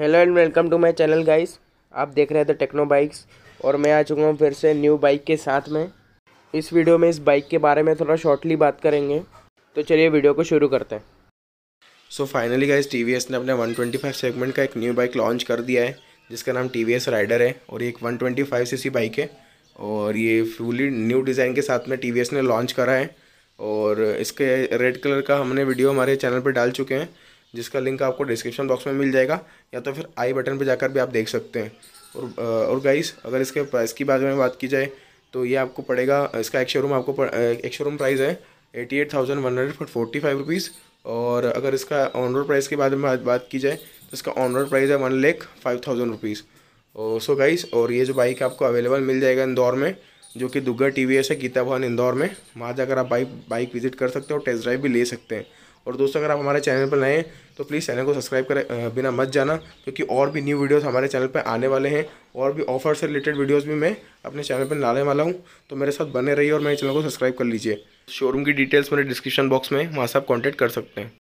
hello and welcome to my channel guys आप देख रहे थे टेक्नो बाइक्स और मैं आ चुका हूँ फिर से न्यू बाइक के साथ में इस वीडियो में इस बाइक के बारे में थोड़ा शॉर्टली बात करेंगे तो चलिए वीडियो को शुरू करते हैं सो फाइनली गाइस टी ने अपने 125 सेगमेंट का एक न्यू बाइक लॉन्च कर दिया है जिसका नाम टी राइडर है और ये एक वन ट्वेंटी बाइक है और ये फुली न्यू डिज़ाइन के साथ में टी ने लॉन्च करा है और इसके रेड कलर का हमने वीडियो हमारे चैनल पर डाल चुके हैं जिसका लिंक आपको डिस्क्रिप्शन बॉक्स में मिल जाएगा या तो फिर आई बटन पर जाकर भी आप देख सकते हैं और और गाइस अगर इसके प्राइस की बारे में बात की जाए तो ये आपको पड़ेगा इसका एक शोरूम आपको एक शोरूम प्राइस है eighty eight thousand one hundred forty five rupees और अगर इसका ऑन रोड प्राइस के बारे में बात की जाए तो इसका ऑन रोड प्राइस है one lakh five thousand rupees और सो गाइस और ये जो बाइक आपको अवेलेबल मिल जाएगा इंदौर में जो कि दुग्गा टी वी एस है गीता भवन इंदौर में वहाँ जाकर आप बाइक बाइक विजिट कर सकते हो टेस्ट ड्राइव भी ले सकते हैं और दोस्तों अगर आप हमारे चैनल पर नए हैं तो प्लीज़ चैनल को सब्सक्राइब करें बिना मत जाना क्योंकि और भी न्यू वीडियोस हमारे चैनल पर आने वाले हैं और भी ऑफर से रिलेटेड वीडियोस भी मैं अपने चैनल पर लाने वाला हूँ तो मेरे साथ बने रहिए और मेरे चैनल को सब्सक्राइब कर लीजिए शोरूम की डिटेल्स मेरे डिस्क्रिप्शन बॉक्स में वहाँ से आप कॉन्टैक्ट कर सकते हैं